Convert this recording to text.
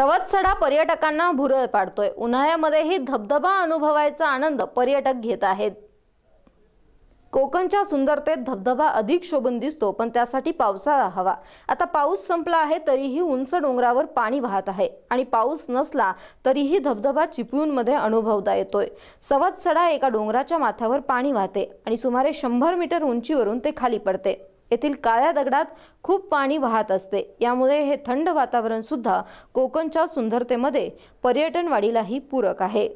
सवत्सडा पर्यटकांना भुरळ पाडतोय उन्हाळ्यामध्येही धबधबा अनुभवायचा आनंद पर्यटक घेत आहेत कोकणच्या सुंदरतेत धबधबा अधिक शोभून दिसतो पण त्यासाठी पावसाळा हवा आता पाऊस संपला आहे तरीही उंच डोंगरावर पाणी वाहत आहे आणि पाऊस नसला तरीही धबधबा चिपळूणमध्ये अनुभवता येतोय सडा एका डोंगराच्या माथ्यावर पाणी वाहते आणि सुमारे शंभर मीटर उंचीवरून ते खाली पडते येथील काळ्या दगडात खूप पाणी वाहत असते यामुळे हे थंड वातावरणसुद्धा कोकणच्या सुंदरतेमध्ये पर्यटनवाढीलाही पूरक आहे